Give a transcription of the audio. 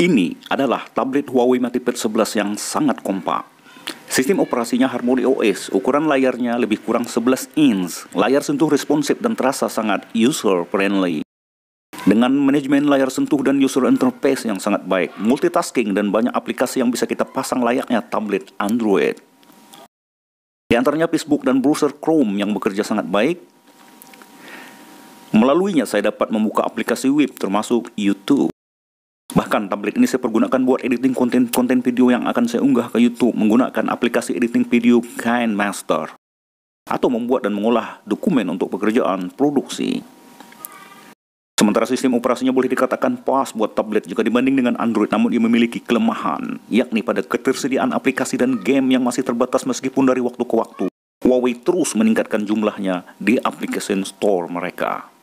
Ini adalah tablet Huawei MatePad 11 yang sangat kompak. Sistem operasinya Harmony OS, ukuran layarnya lebih kurang 11 inch, layar sentuh responsif dan terasa sangat user-friendly. Dengan manajemen layar sentuh dan user interface yang sangat baik, multitasking dan banyak aplikasi yang bisa kita pasang layaknya tablet Android. Di antaranya Facebook dan browser Chrome yang bekerja sangat baik. Melaluinya saya dapat membuka aplikasi web termasuk YouTube. Bahkan tablet ini saya pergunakan buat editing konten-konten video yang akan saya unggah ke YouTube menggunakan aplikasi editing video KineMaster atau membuat dan mengolah dokumen untuk pekerjaan produksi. Sementara sistem operasinya boleh dikatakan pas buat tablet jika dibanding dengan Android namun ia memiliki kelemahan, yakni pada ketersediaan aplikasi dan game yang masih terbatas meskipun dari waktu ke waktu. Huawei terus meningkatkan jumlahnya di application store mereka.